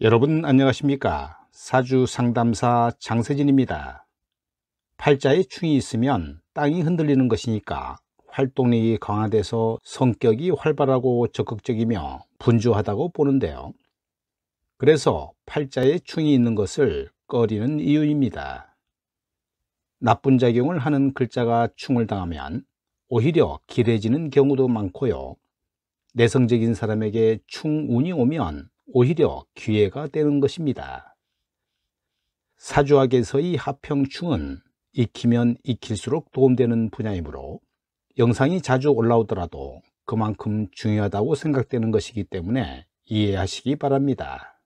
여러분 안녕하십니까 사주 상담사 장세진입니다 팔자에 충이 있으면 땅이 흔들리는 것이니까 활동력이 강화돼서 성격이 활발하고 적극적이며 분주하다고 보는데요 그래서 팔자에 충이 있는 것을 꺼리는 이유입니다 나쁜 작용을 하는 글자가 충을 당하면 오히려 길해지는 경우도 많고요 내성적인 사람에게 충운이 오면 오히려 기회가 되는 것입니다. 사주학에서의 합평충은 익히면 익힐수록 도움되는 분야이므로 영상이 자주 올라오더라도 그만큼 중요하다고 생각되는 것이기 때문에 이해하시기 바랍니다.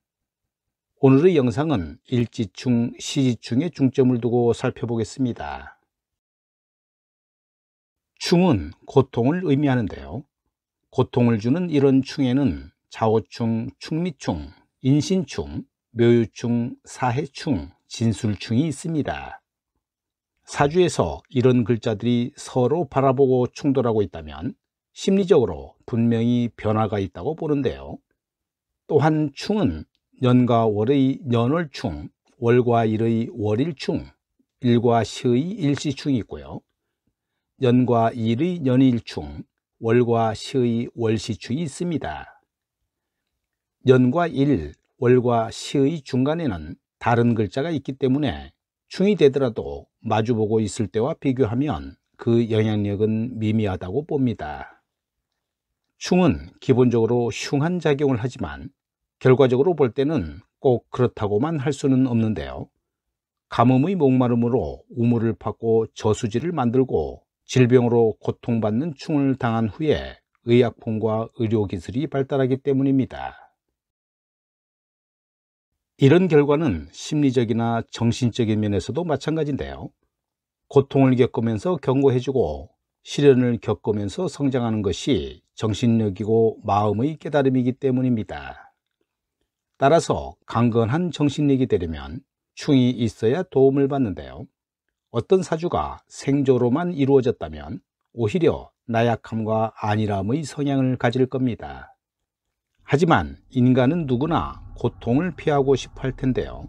오늘의 영상은 일지충, 시지충에 중점을 두고 살펴보겠습니다. 충은 고통을 의미하는데요. 고통을 주는 이런 충에는 좌우충, 충미충, 인신충, 묘유충, 사해충, 진술충이 있습니다. 사주에서 이런 글자들이 서로 바라보고 충돌하고 있다면 심리적으로 분명히 변화가 있다고 보는데요. 또한 충은 연과 월의 연월충 월과 일의 월일충, 일과 시의 일시충이 있고요. 연과 일의 연일충, 월과 시의 월시추 있습니다. 연과 일, 월과 시의 중간에는 다른 글자가 있기 때문에 충이 되더라도 마주보고 있을 때와 비교하면 그 영향력은 미미하다고 봅니다. 충은 기본적으로 흉한 작용을 하지만 결과적으로 볼 때는 꼭 그렇다고만 할 수는 없는데요. 가뭄의 목마름으로 우물을 파고 저수지를 만들고 질병으로 고통받는 충을 당한 후에 의약품과 의료기술이 발달하기 때문입니다. 이런 결과는 심리적이나 정신적인 면에서도 마찬가지인데요. 고통을 겪으면서 경고해주고 시련을 겪으면서 성장하는 것이 정신력이고 마음의 깨달음이기 때문입니다. 따라서 강건한 정신력이 되려면 충이 있어야 도움을 받는데요. 어떤 사주가 생조로만 이루어졌다면 오히려 나약함과 안일함의 성향을 가질 겁니다. 하지만 인간은 누구나 고통을 피하고 싶어 할 텐데요.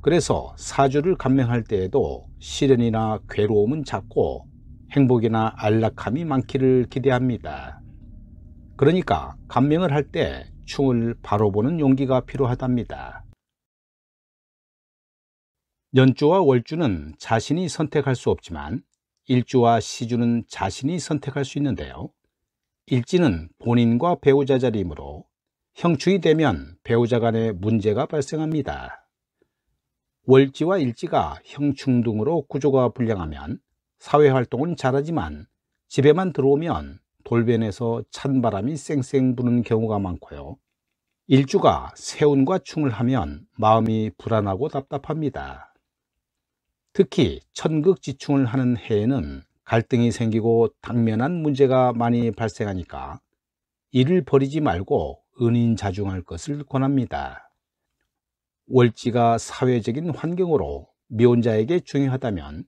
그래서 사주를 감명할 때에도 시련이나 괴로움은 작고 행복이나 안락함이 많기를 기대합니다. 그러니까 감명을 할 때 충을 바로 보는 용기가 필요하답니다. 연주와 월주는 자신이 선택할 수 없지만 일주와 시주는 자신이 선택할 수 있는데요. 일지는 본인과 배우자 자리이므로 형충이 되면 배우자 간에 문제가 발생합니다. 월지와 일지가 형충 등으로 구조가 불량하면 사회활동은 잘하지만 집에만 들어오면 돌변에서 찬바람이 쌩쌩 부는 경우가 많고요. 일주가 세운과 충을 하면 마음이 불안하고 답답합니다. 특히 천극지충을 하는 해에는 갈등이 생기고 당면한 문제가 많이 발생하니까 일을 버리지 말고 은인자중할 것을 권합니다. 월지가 사회적인 환경으로 미혼자에게 중요하다면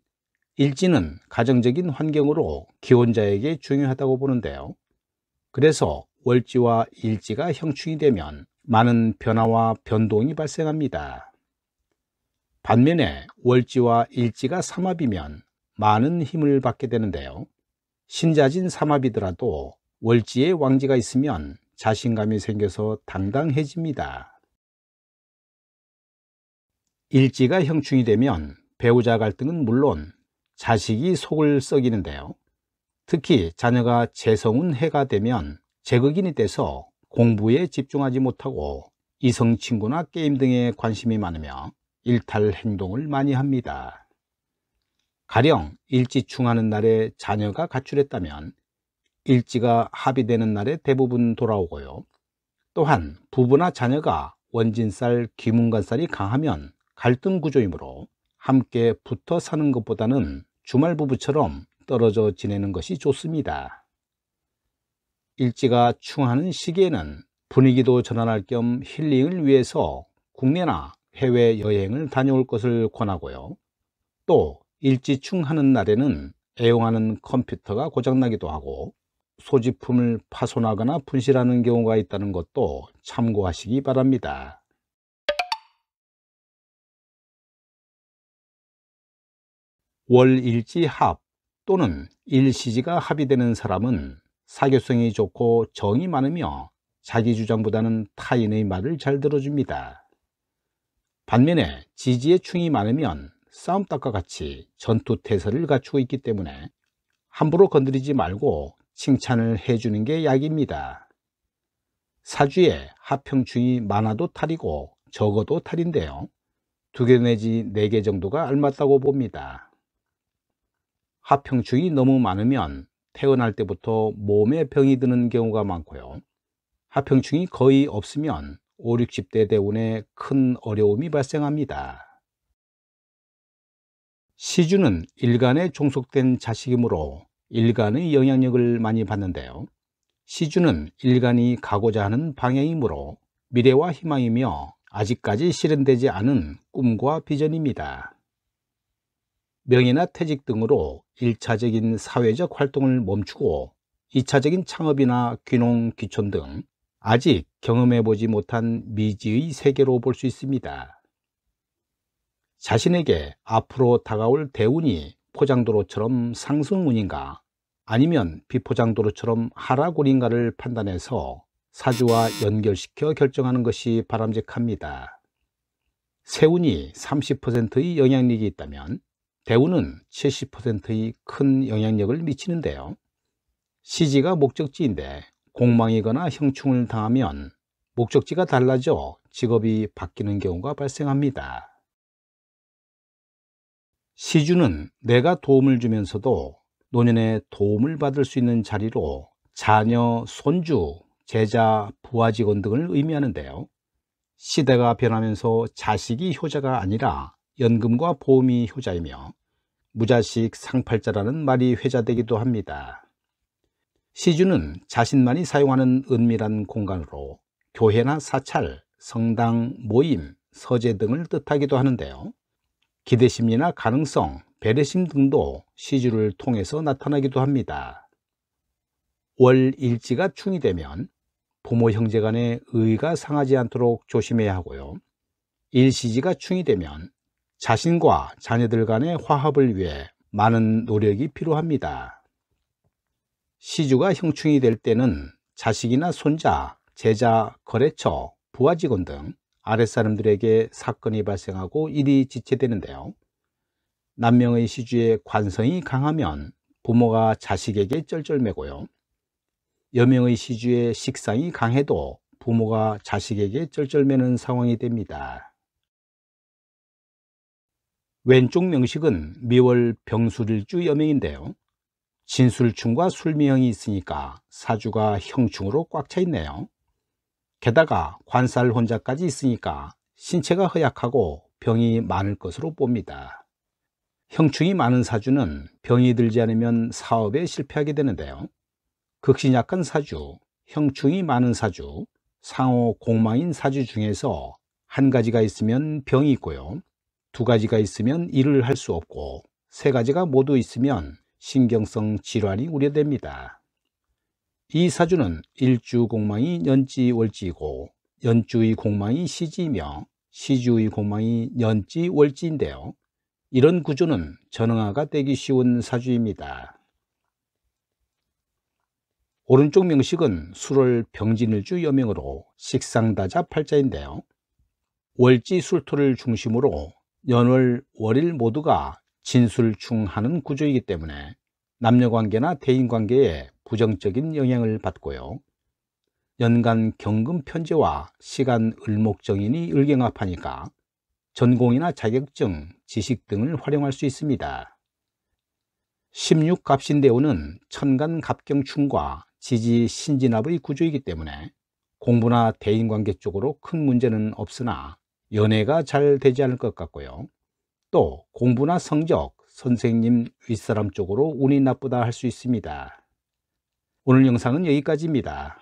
일지는 가정적인 환경으로 기혼자에게 중요하다고 보는데요. 그래서 월지와 일지가 형충이 되면 많은 변화와 변동이 발생합니다. 반면에 월지와 일지가 삼합이면 많은 힘을 받게 되는데요. 신자진 삼합이더라도 월지에 왕지가 있으면 자신감이 생겨서 당당해집니다. 일지가 형충이 되면 배우자 갈등은 물론 자식이 속을 썩이는데요. 특히 자녀가 재성운 해가 되면 제극인이 돼서 공부에 집중하지 못하고 이성 친구나 게임 등에 관심이 많으며 일탈 행동을 많이 합니다. 가령 일지충하는 날에 자녀가 가출했다면 일지가 합의되는 날에 대부분 돌아오고요. 또한 부부나 자녀가 원진살, 기문간살이 강하면 갈등 구조이므로 함께 붙어 사는 것보다는 주말 부부처럼 떨어져 지내는 것이 좋습니다. 일지가 충하는 시기에는 분위기도 전환할 겸 힐링을 위해서 국내나 해외여행을 다녀올 것을 권하고요. 또 일지충하는 날에는 애용하는 컴퓨터가 고장나기도 하고 소지품을 파손하거나 분실하는 경우가 있다는 것도 참고하시기 바랍니다. 월일지 합 또는 일시지가 합의되는 사람은 사교성이 좋고 정이 많으며 자기 주장보다는 타인의 말을 잘 들어줍니다. 반면에 지지의 충이 많으면 싸움닭과 같이 전투태세를 갖추고 있기 때문에 함부로 건드리지 말고 칭찬을 해주는 게 약입니다. 사주에 하평충이 많아도 탈이고 적어도 탈인데요. 두 개 내지 네 개 정도가 알맞다고 봅니다. 하평충이 너무 많으면 태어날 때부터 몸에 병이 드는 경우가 많고요. 하평충이 거의 없으면 5, 60대 대운에 큰 어려움이 발생합니다. 시주는 일간에 종속된 자식이므로 일간의 영향력을 많이 받는데요. 시주는 일간이 가고자 하는 방향이므로 미래와 희망이며 아직까지 실현되지 않은 꿈과 비전입니다. 명예나 퇴직 등으로 1차적인 사회적 활동을 멈추고 2차적인 창업이나 귀농, 귀촌 등 아직 경험해보지 못한 미지의 세계로 볼 수 있습니다. 자신에게 앞으로 다가올 대운이 포장도로처럼 상승운인가 아니면 비포장도로처럼 하락운인가를 판단해서 사주와 연결시켜 결정하는 것이 바람직합니다. 세운이 30%의 영향력이 있다면 대운은 70%의 큰 영향력을 미치는데요. 시지가 목적지인데 공망이거나 형충을 당하면 목적지가 달라져 직업이 바뀌는 경우가 발생합니다. 시주는 내가 도움을 주면서도 노년에 도움을 받을 수 있는 자리로 자녀, 손주, 제자, 부하 직원 등을 의미하는데요. 시대가 변하면서 자식이 효자가 아니라 연금과 보험이 효자이며 무자식 상팔자라는 말이 회자되기도 합니다. 시주는 자신만이 사용하는 은밀한 공간으로 교회나 사찰, 성당, 모임, 서재 등을 뜻하기도 하는데요. 기대심리나 가능성, 배려심 등도 시주를 통해서 나타나기도 합니다. 월일지가 충이 되면 부모 형제 간의 의가 상하지 않도록 조심해야 하고요. 일시지가 충이 되면 자신과 자녀들 간의 화합을 위해 많은 노력이 필요합니다. 시주가 형충이 될 때는 자식이나 손자, 제자, 거래처, 부하 직원 등 아랫사람들에게 사건이 발생하고 일이 지체되는데요. 남명의 시주의 관성이 강하면 부모가 자식에게 쩔쩔매고요. 여명의 시주의 식상이 강해도 부모가 자식에게 쩔쩔매는 상황이 됩니다. 왼쪽 명식은 미월 병수일주 여명인데요. 진술충과 술미형이 있으니까 사주가 형충으로 꽉 차 있네요. 게다가 관살 혼자까지 있으니까 신체가 허약하고 병이 많을 것으로 봅니다. 형충이 많은 사주는 병이 들지 않으면 사업에 실패하게 되는데요. 극신 약한 사주, 형충이 많은 사주, 상호 공망인 사주 중에서 한 가지가 있으면 병이 있고요. 두 가지가 있으면 일을 할 수 없고 세 가지가 모두 있으면 신경성 질환이 우려됩니다. 이 사주는 일주 공망이 연지 월지이고 연주의 공망이 시지이며 시주의 공망이 연지 월지인데요. 이런 구조는 전응아가 되기 쉬운 사주입니다. 오른쪽 명식은 술을 병진일주 여명으로 식상다자 팔자인데요. 월지 술토를 중심으로 연월, 월일 모두가 진술충하는 구조이기 때문에 남녀관계나 대인관계에 부정적인 영향을 받고요. 연간 경금 편제와 시간 을목정인이 을경합하니까 전공이나 자격증, 지식 등을 활용할 수 있습니다. 16갑신대오는 천간갑경충과 지지신진압의 구조이기 때문에 공부나 대인관계 쪽으로 큰 문제는 없으나 연애가 잘 되지 않을 것 같고요. 또 공부나 성적, 선생님, 윗사람 쪽으로 운이 나쁘다 할 수 있습니다. 오늘 영상은 여기까지입니다.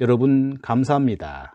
여러분 감사합니다.